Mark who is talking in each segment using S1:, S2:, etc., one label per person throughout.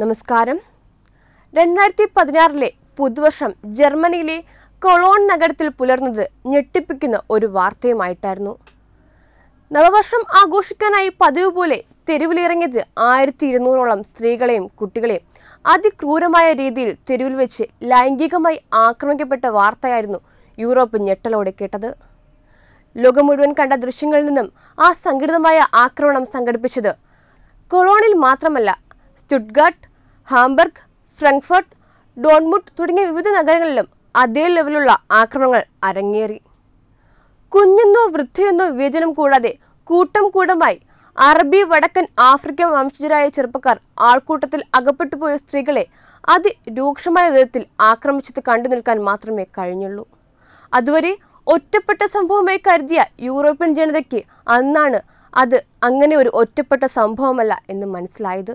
S1: നമസ്കാരം രണ്ടായിരത്തി പതിനാറിലെ പുതുവർഷം ജർമ്മനിയിലെ കൊളോൺ നഗരത്തിൽ പുലർന്നത് ഞെട്ടിപ്പിക്കുന്ന ഒരു വാർത്തയുമായിട്ടായിരുന്നു നവവർഷം ആഘോഷിക്കാനായി പതിവ് പോലെ തെരുവിലിറങ്ങിയത് ആയിരത്തി ഇരുന്നൂറോളം സ്ത്രീകളെയും കുട്ടികളെയും അതിക്രൂരമായ രീതിയിൽ തെരുവിൽ വെച്ച് ലൈംഗികമായി ആക്രമിക്കപ്പെട്ട വാർത്തയായിരുന്നു യൂറോപ്പ് ഞെട്ടലോടെ കേട്ടത് ലോകം മുഴുവൻ കണ്ട ദൃശ്യങ്ങളിൽ നിന്നും ആ സംഘടിതമായ ആക്രമണം സംഘടിപ്പിച്ചത് കൊളോണിൽ മാത്രമല്ല സ്റ്റുഡ്ഗാർട്ട് ഹാംബർഗ് ഫ്രങ്ക്ഫർട്ട് ഡോൺമുട്ട് തുടങ്ങിയ വിവിധ നഗരങ്ങളിലും അതേ ലെവലുള്ള ആക്രമണങ്ങൾ അരങ്ങേറി കുഞ്ഞെന്നോ വൃദ്ധയെന്നോ വിവേചനം കൂടാതെ കൂട്ടം കൂടമായി അറബി വടക്കൻ ആഫ്രിക്കൻ വംശജരായ ചെറുപ്പക്കാർ ആൾക്കൂട്ടത്തിൽ അകപ്പെട്ടുപോയ സ്ത്രീകളെ അതിരൂക്ഷമായ വിധത്തിൽ ആക്രമിച്ചത് കണ്ടു നിൽക്കാൻ മാത്രമേ കഴിഞ്ഞുള്ളൂ അതുവരെ ഒറ്റപ്പെട്ട സംഭവമായി കരുതിയ യൂറോപ്യൻ ജനതയ്ക്ക് അന്നാണ് അത് അങ്ങനെ ഒരു ഒറ്റപ്പെട്ട സംഭവമല്ല എന്ന് മനസ്സിലായത്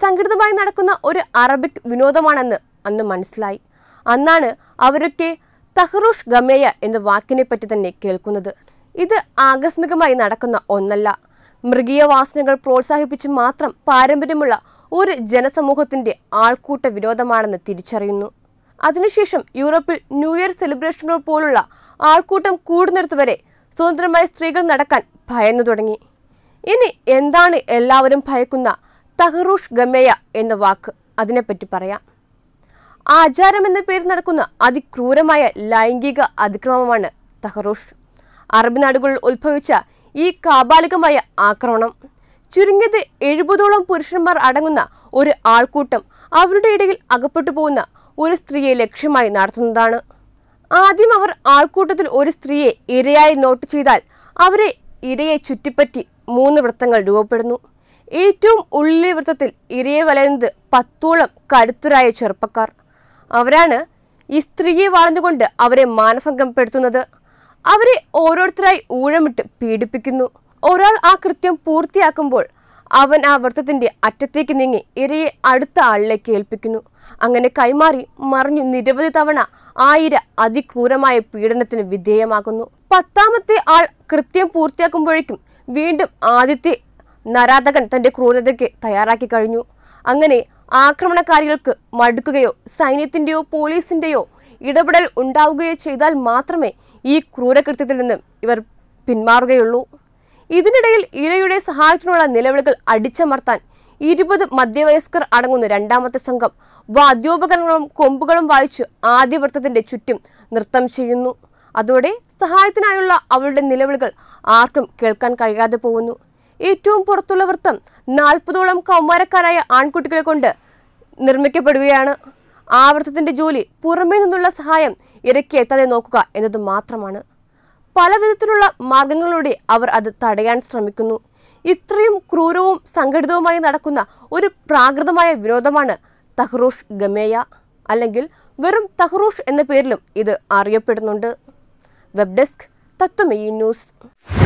S1: സംഘടിതമായി നടക്കുന്ന ഒരു അറബിക് വിനോദമാണെന്ന് അന്ന് മനസ്സിലായി അന്നാണ് അവരൊക്കെ തഹ്റൂഷ് ഗമേയ എന്ന വാക്കിനെ പറ്റി തന്നെ കേൾക്കുന്നത് ഇത് ആകസ്മികമായി നടക്കുന്ന ഒന്നല്ല മൃഗീയ വാസനകൾ പ്രോത്സാഹിപ്പിച്ച് മാത്രം പാരമ്പര്യമുള്ള ഒരു ജനസമൂഹത്തിന്റെ ആൾക്കൂട്ട വിനോദമാണെന്ന് തിരിച്ചറിയുന്നു അതിനുശേഷം യൂറോപ്പിൽ ന്യൂ ഇയർ സെലിബ്രേഷനുകൾ പോലുള്ള ആൾക്കൂട്ടം കൂടുന്നിടത്തുവരെ സ്വതന്ത്രമായി സ്ത്രീകൾ നടക്കാൻ ഭയന്നു തുടങ്ങി ഇനി എന്താണ് എല്ലാവരും ഭയക്കുന്ന തഹറൂഷ് ഗമേയ എന്ന വാക്ക് അതിനെപ്പറ്റി പറയാം ആചാരം എന്ന പേരിൽ നടക്കുന്ന അതിക്രൂരമായ ലൈംഗിക അതിക്രമമാണ് തഹറൂഷ് അറബ് നാടുകളിൽ ഉത്ഭവിച്ച ഈ കാബാലികമായ ആക്രമണം ചുരുങ്ങിയത് എഴുപതോളം പുരുഷന്മാർ അടങ്ങുന്ന ഒരു ആൾക്കൂട്ടം അവരുടെ ഇടയിൽ അകപ്പെട്ടു പോകുന്ന ഒരു സ്ത്രീയെ ലക്ഷ്യമായി നടത്തുന്നതാണ് ആദ്യം അവർ ആൾക്കൂട്ടത്തിൽ ഒരു സ്ത്രീയെ ഇരയായി നോട്ട് ചെയ്താൽ അവരെ ഇരയെ ചുറ്റിപ്പറ്റി മൂന്ന് വൃത്തങ്ങൾ രൂപപ്പെടുന്നു ഏറ്റവും ഉള്ളിവൃത്തത്തിൽ ഇരയെ വലയുന്നത് പത്തോളം കരുത്തരായ ചെറുപ്പക്കാർ അവരാണ് ഈ സ്ത്രീയെ വളഞ്ഞുകൊണ്ട് അവരെ മാനഭംഗപ്പെടുത്തുന്നത് അവരെ ഓരോരുത്തരായി ഊഴമിട്ട് പീഡിപ്പിക്കുന്നു ഒരാൾ ആ കൃത്യം പൂർത്തിയാക്കുമ്പോൾ അവൻ ആ വൃത്തത്തിന്റെ അറ്റത്തേക്ക് നീങ്ങി ഇരയെ അടുത്ത ആളിലേക്ക് ഏൽപ്പിക്കുന്നു അങ്ങനെ കൈമാറി മറിഞ്ഞു നിരവധി തവണ ആ ഇര അതിക്രൂരമായ പീഡനത്തിന് വിധേയമാകുന്നു പത്താമത്തെ ആൾ കൃത്യം പൂർത്തിയാക്കുമ്പോഴേക്കും വീണ്ടും ആദ്യത്തെ നരാധകൻ തന്റെ ക്രൂരതയ്ക്ക് തയ്യാറാക്കി കഴിഞ്ഞു അങ്ങനെ ആക്രമണകാരികൾക്ക് മടുക്കുകയോ സൈന്യത്തിന്റെയോ പോലീസിന്റെയോ ഇടപെടൽ ഉണ്ടാവുകയോ ചെയ്താൽ മാത്രമേ ഈ ക്രൂരകൃത്യത്തിൽ നിന്നും ഇവർ പിന്മാറുകയുള്ളൂ ഇതിനിടയിൽ ഇരയുടെ സഹായത്തിനുള്ള നിലവിളികൾ അടിച്ചമർത്താൻ ഇരുപത് മധ്യവയസ്കർ അടങ്ങുന്ന രണ്ടാമത്തെ സംഘം വാദ്യോപകരണങ്ങളും കൊമ്പുകളും വായിച്ച് ആദ്യവൃത്തത്തിന്റെ ചുറ്റും നൃത്തം ചെയ്യുന്നു അതോടെ സഹായത്തിനായുള്ള അവരുടെ നിലവിളികൾ ആർക്കും കേൾക്കാൻ കഴിയാതെ പോകുന്നു ഏറ്റവും പുറത്തുള്ള വൃത്തം നാൽപ്പതോളം കൗമാരക്കാരായ ആൺകുട്ടികളെ കൊണ്ട് നിർമ്മിക്കപ്പെടുകയാണ് ആ വൃത്തത്തിൻ്റെ ജോലി പുറമേ നിന്നുള്ള സഹായം ഇരക്കി എത്താതെ നോക്കുക എന്നത് മാത്രമാണ് പല വിധത്തിലുള്ള മാർഗങ്ങളിലൂടെ അവർ അത് തടയാൻ ശ്രമിക്കുന്നു ഇത്രയും ക്രൂരവും സംഘടിതവുമായി നടക്കുന്ന ഒരു പ്രാകൃതമായ വിനോദമാണ് തഹ്റൂഷ് ഗമേയ അല്ലെങ്കിൽ വെറും തഹ്റൂഷ് എന്ന പേരിലും ഇത് അറിയപ്പെടുന്നുണ്ട് വെബ് ഡെസ്ക് തത്വമയി ന്യൂസ്